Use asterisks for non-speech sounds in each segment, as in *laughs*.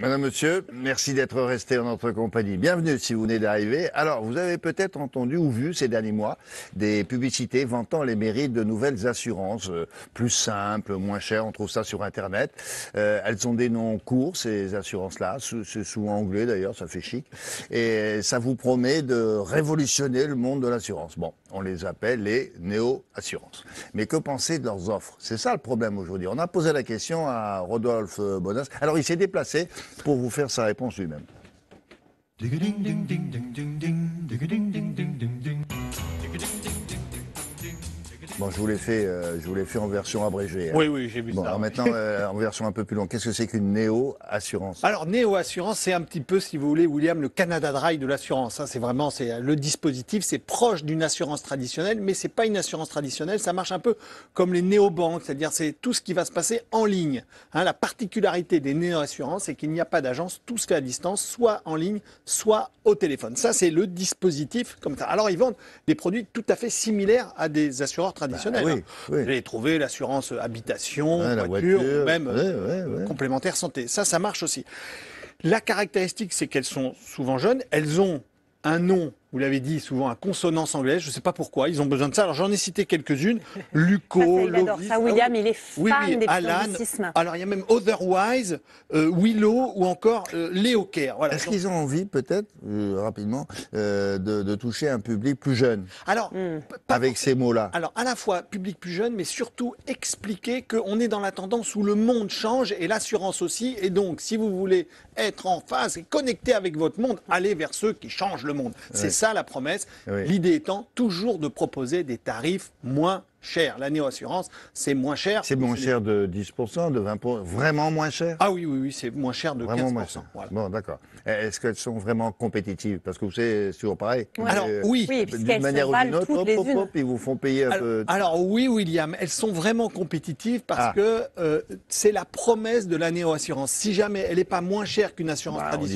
Madame, monsieur, merci d'être resté en notre compagnie. Bienvenue si vous venez d'arriver. Alors, vous avez peut-être entendu ou vu ces derniers mois des publicités vantant les mérites de nouvelles assurances, euh, plus simples, moins chères, on trouve ça sur Internet. Euh, elles ont des noms courts, ces assurances-là, c'est souvent anglais d'ailleurs, ça fait chic. Et ça vous promet de révolutionner le monde de l'assurance. Bon, on les appelle les néo-assurances. Mais que penser de leurs offres C'est ça le problème aujourd'hui. On a posé la question à Rodolphe Bonas. Alors, il s'est déplacé pour vous faire sa réponse lui-même. Bon, je vous l'ai fait, euh, je fait en version abrégée. Hein. Oui, oui, j'ai vu ça. Alors maintenant, euh, en version un peu plus longue, qu'est-ce que c'est qu'une néo-assurance Alors, néo-assurance, c'est un petit peu, si vous voulez, William, le Canada Dry de l'assurance. Hein. C'est vraiment, c'est euh, le dispositif, c'est proche d'une assurance traditionnelle, mais c'est pas une assurance traditionnelle. Ça marche un peu comme les néo-banques, c'est-à-dire c'est tout ce qui va se passer en ligne. Hein. la particularité des néo-assurances, c'est qu'il n'y a pas d'agence, tout se fait à distance, soit en ligne, soit au téléphone. Ça, c'est le dispositif comme ça. Alors, ils vendent des produits tout à fait similaires à des assureurs traditionnels bah hein. Vous allez trouver l'assurance habitation, voiture, même euh, complémentaire santé. Ça, ça marche aussi. La caractéristique, c'est qu'elles sont souvent jeunes. Elles ont un nom vous l'avez dit, souvent à consonance anglaise. Je ne sais pas pourquoi, ils ont besoin de ça. Alors j'en ai cité quelques-unes. *laughs* Luco, il ça. William, il est fan Alan. Alors il y a même Otherwise, euh, Willow ou encore euh, Léo Kerr. Voilà. Est-ce qu'ils ont envie, peut-être, euh, rapidement, de, toucher un public plus jeune Alors, hmm. avec ces mots-là. Alors à la fois public plus jeune, mais surtout expliquer qu'on est dans la tendance où le monde change et l'assurance aussi. Et donc, si vous voulez être en phase et connecté avec votre monde, allez vers ceux qui changent le monde. C'est ça la promesse. L'idée étant toujours de proposer des tarifs moins cher. La néo-assurance, c'est moins cher. C'est moins cher de 10%, de 20%, vraiment moins cher Ah oui, oui, oui, c'est moins cher de vraiment 15%. Moins cher. Bon, d'accord. Eh, est-ce qu'elles sont vraiment compétitives Parce que vous savez, c'est toujours pareil. Alors, euh, oui, d'une manière ou d'une autre, hop, hop, ils vous font payer un peu. Alors, oui, William, elles sont vraiment compétitives parce ah. que euh, c'est la promesse de la néo-assurance. Si jamais elle n'est pas moins chère qu'une assurance bah, traditionnelle,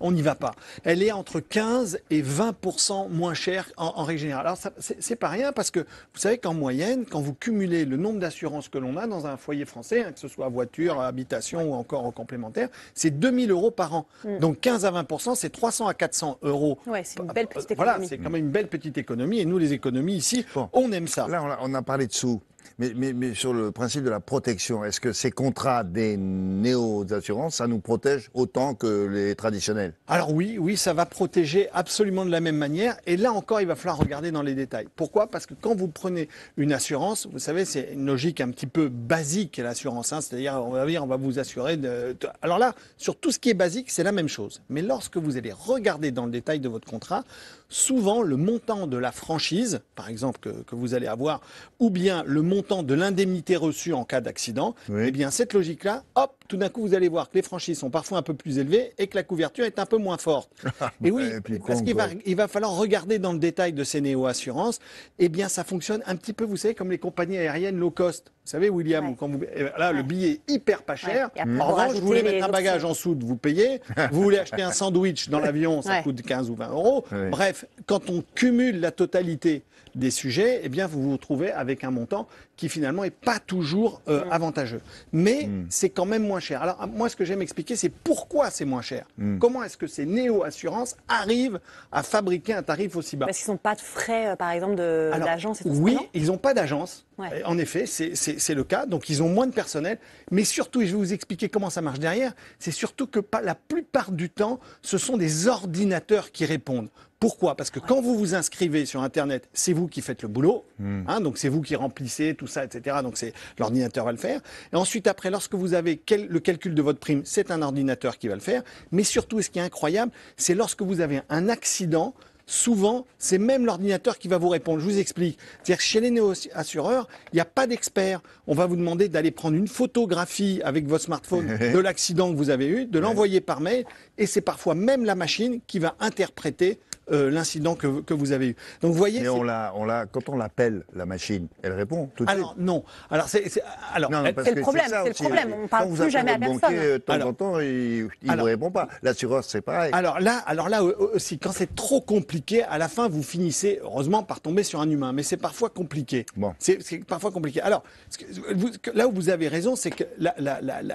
on n'y va, pas. Elle est entre 15 et 20% moins chère en, règle générale. Alors, c'est pas rien parce que vous savez qu'en moyenne, quand vous cumulez le nombre d'assurances que l'on a dans un foyer français, hein, que ce soit voiture, habitation ou encore en complémentaire, c'est 2000 euros par an. Mm. Donc 15 à 20 c'est 300 à 400 euros. c'est une belle petite économie. Voilà, c'est quand même une belle petite économie. Et nous, les économies ici, on aime ça. Là, parlé de sous. Mais, sur le principe de la protection, est-ce que ces contrats des néo-assurances, ça nous protège autant que les traditionnels Alors oui, oui, ça va protéger absolument de la même manière. Et là encore, il va falloir regarder dans les détails. Pourquoi Parce que quand vous prenez une assurance, vous savez, c'est une logique un petit peu basique, l'assurance. Hein. C'est-à-dire, on va dire, on va vous assurer de... Alors là, sur tout ce qui est basique, c'est la même chose. Mais lorsque vous allez regarder dans le détail de votre contrat, souvent le montant de la franchise, par exemple, que, que vous allez avoir, ou bien le montant de l'indemnité reçue en cas d'accident, eh bien cette logique-là, hop, tout d'un coup, vous allez voir que les franchises sont parfois un peu plus élevées et que la couverture est un peu moins forte. *laughs* Ah et oui, parce qu'il va, il va falloir regarder dans le détail de ces néo-assurances. Eh bien, ça fonctionne un petit peu, vous savez, comme les compagnies aériennes low cost. Vous savez, William, quand vous, eh ben, là, le billet est hyper pas cher. En revanche, vous voulez mettre un bagage en soude, vous payez. Vous voulez acheter un sandwich dans l'avion, ça coûte 15 ou 20 euros. Bref, quand on cumule la totalité des sujets, eh bien, vous vous retrouvez avec un montant qui finalement n'est pas toujours euh, mm. avantageux. Mais mm. c'est quand même moins cher. Alors, moi, ce que j'aime expliquer, c'est pourquoi c'est moins cher. Hmm. Comment est-ce que ces néo-assurances arrivent à fabriquer un tarif aussi bas Parce qu'ils n'ont pas de frais, euh, par exemple, d'agence Oui, ils n'ont pas d'agence. Euh, en effet, c'est le cas. Donc, ils ont moins de personnel. Mais surtout, et je vais vous expliquer comment ça marche derrière, c'est surtout que la plupart du temps, ce sont des ordinateurs qui répondent. Pourquoi Parce que quand vous vous inscrivez sur Internet, c'est vous qui faites le boulot, hmm. hein, donc c'est vous qui remplissez tout ça, etc. Donc c'est l'ordinateur va le faire. Et ensuite, après, lorsque vous avez le calcul de votre prime, c'est un ordinateur qui va le faire. Mais surtout, ce qui est incroyable, c'est lorsque vous avez un accident, souvent, c'est même l'ordinateur qui va vous répondre. Je vous explique. C'est-à-dire chez les néo-assureurs, il n'y a pas d'expert. On va vous demander d'aller prendre une photographie avec votre smartphone *laughs* de l'accident que vous avez eu, de l'envoyer par mail, et c'est parfois même la machine qui va interpréter euh, l'incident que, vous avez eu. Donc vous voyez. Mais on la, on la, quand on l'appelle, la machine, elle répond tout de alors, Non, alors c'est, alors non, le problème. C'est le On parle plus jamais à personne. Banquier, de temps en temps, il, ne vous répond pas. L'assureur, c'est pareil. Alors là, alors là euh, aussi, quand c'est trop compliqué, à la fin, vous finissez heureusement par tomber sur un humain, mais c'est parfois compliqué. Bon. C'est, parfois compliqué. Alors là où vous avez raison, c'est que la,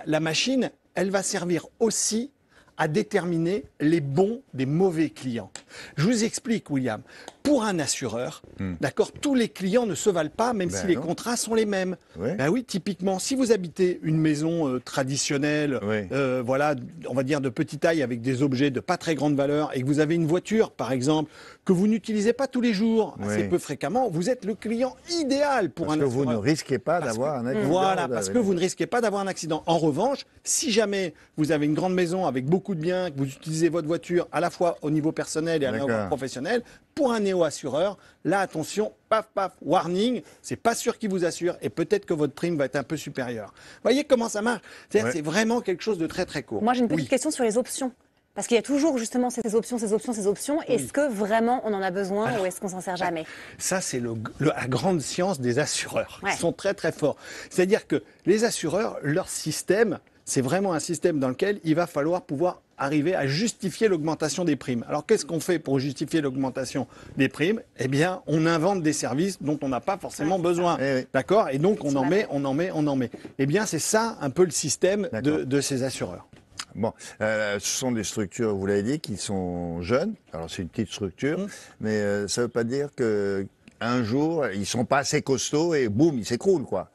la machine, elle va servir aussi à déterminer les bons des mauvais clients. Je vous explique, William. Pour un assureur, hmm. d'accord, tous les clients ne se valent pas, même ben si les contrats sont les mêmes. Ben oui, typiquement, si vous habitez une maison euh, traditionnelle, euh, voilà, on va dire de petite taille, avec des objets de pas très grande valeur, et que vous avez une voiture, par exemple, que vous n'utilisez pas tous les jours, assez peu fréquemment, vous êtes le client idéal pour un assureur. Parce que vous ne risquez pas d'avoir un accident. Voilà, parce que vous ne risquez pas d'avoir un accident. En revanche, si jamais vous avez une grande maison avec beaucoup de bien, que vous utilisez votre voiture à la fois au niveau personnel et à niveau professionnel, pour un néo-assureur, là, attention, paf, paf, warning, c'est pas sûr qu'il vous assure et peut-être que votre prime va être un peu supérieure. Voyez comment ça marche cest vraiment quelque chose de très très court. Moi, j'ai une petite question sur les options. Parce qu'il y a toujours justement ces options, ces options, ces options. Est-ce que vraiment on en a besoin ou est-ce qu'on s'en sert jamais Ça, c'est la grande science des assureurs. Ils sont très très forts. C'est-à-dire que les assureurs, leur système, c'est vraiment un système dans lequel il va falloir pouvoir arriver à justifier l'augmentation des primes. Alors qu'est-ce qu'on fait pour justifier l'augmentation des primes Eh bien, on invente des services dont on n'a pas forcément besoin. Eh D'accord Et donc on en met, on en met, on en met. Eh bien, c'est ça un peu le système de, ces assureurs. Bon, euh, ce sont des structures, vous l'avez dit, qui sont jeunes. Alors c'est une petite structure, mmh. mais euh, ça ne veut pas dire que un jour, ils sont pas assez costauds et boum, ils s'écroulent, quoi.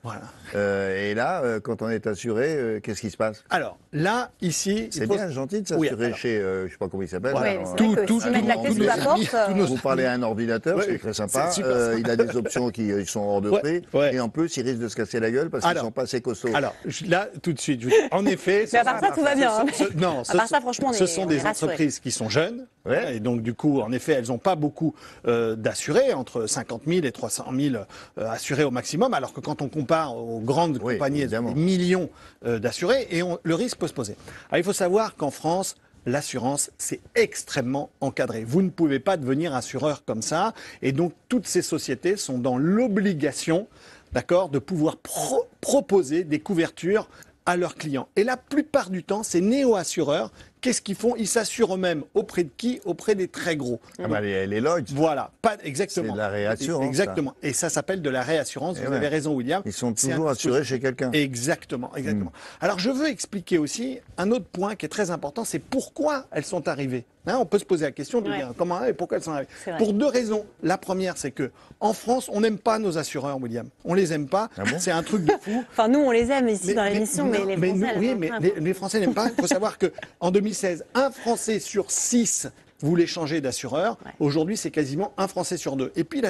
Euh, et là, euh, quand on est assuré, euh, qu'est-ce qui se passe Alors, là, ici... C'est bien gentil de s'assurer chez, je ne sais pas comment il s'appelle. tout, tout, tout, Vous parlez à un ordinateur, c'est très sympa. il a des options qui sont hors de prix. et en plus, ils risque de se casser la gueule parce qu'ils sont pas assez costauds. Alors, là, tout de suite, en effet... Mais à part ça, tout va bien. Hein. Non, ce sont des entreprises qui sont jeunes. Et donc, du coup, en effet, elles n'ont pas beaucoup d'assurés, entre 50 000 et 300 000 euh, assurés au maximum, alors que quand on compare aux grandes compagnies, des millions euh, d'assurés, et on, le risque peut se poser. il faut savoir qu'en France, l'assurance, c'est extrêmement encadré. Vous ne pouvez pas devenir assureur comme ça. Et donc, toutes ces sociétés sont dans l'obligation, d'accord, de pouvoir proposer des couvertures à leurs clients. Et la plupart du temps, ces néo-assureurs Qu'est-ce qu'ils font Ils s'assurent eux-mêmes. Auprès de qui Auprès des très gros. Ah bah, les, les Voilà, pas, exactement. C'est de la réassurance. Hein. Exactement. Et ça s'appelle de la réassurance. Eh vous avez raison, William. Ils sont toujours assurés chez quelqu'un. Exactement, exactement. Hmm. Alors je veux expliquer aussi un autre point qui est très important, c'est pourquoi elles sont arrivées. Hein, on peut se poser la question de comment et pourquoi elles sont arrivées. Pour deux raisons. La première, c'est que en France, on n'aime pas nos assureurs, William. On les aime pas. Ah c'est un truc de fou. enfin, nous, on les aime ici dans l'émission, mais, les Français. Mais, oui, mais les, Français n'aiment pas. Il faut savoir que en 2016, *laughs* 2016, un Français sur six voulait changer d'assureur. Aujourd'hui, c'est quasiment un Français sur deux. Et puis oh.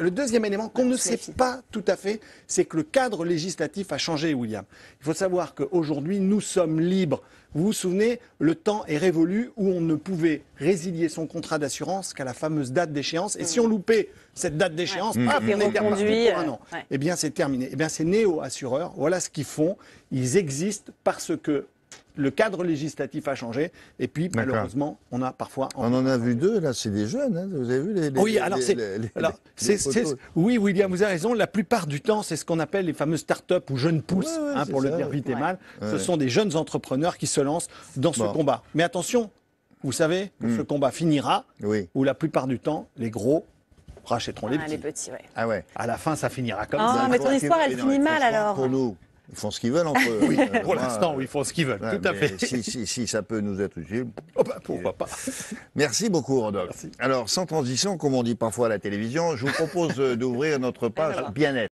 le deuxième élément qu'on ne ah, sait pas tout à fait, c'est que le cadre législatif a changé, William. Il faut savoir qu'aujourd'hui, nous sommes libres. Vous vous souvenez, le temps est révolu où on ne pouvait résilier son contrat d'assurance qu'à la fameuse date d'échéance. Et si mm. on loupait cette date d'échéance, mm. on était reconduit pour un an. Euh, eh bien, c'est terminé. Eh bien, ces néo-assureurs, voilà ce qu'ils font. Ils existent parce que le cadre législatif a changé. Et puis, malheureusement, on a parfois. On en a vu deux, là, c'est des jeunes. Hein. vous avez vu les. les oui, alors c'est. Oui, William, vous avez raison. La plupart du temps, c'est ce qu'on appelle les fameuses start-up ou jeunes pousses, hein, pour le dire vite et mal. Ce sont des jeunes entrepreneurs qui se lancent dans ce combat. Mais attention, vous savez que hmm. ce combat finira où la plupart du temps, les gros rachèteront les ah, petits. Les petits ouais. Ah ouais. À la fin, ça finira comme ah, ça. mais ton histoire, elle finit mal alors. nous, ils font ce qu'ils veulent entre Oui, hein. pour l'instant, ils font ce qu'ils veulent, tout à fait. Si, si, si, ça peut nous être utile. Oh, bah, pourquoi pas *laughs* Merci beaucoup, Rodolphe. Alors, sans transition, comme on dit parfois à la télévision, je vous propose euh, d'ouvrir notre page bien-être.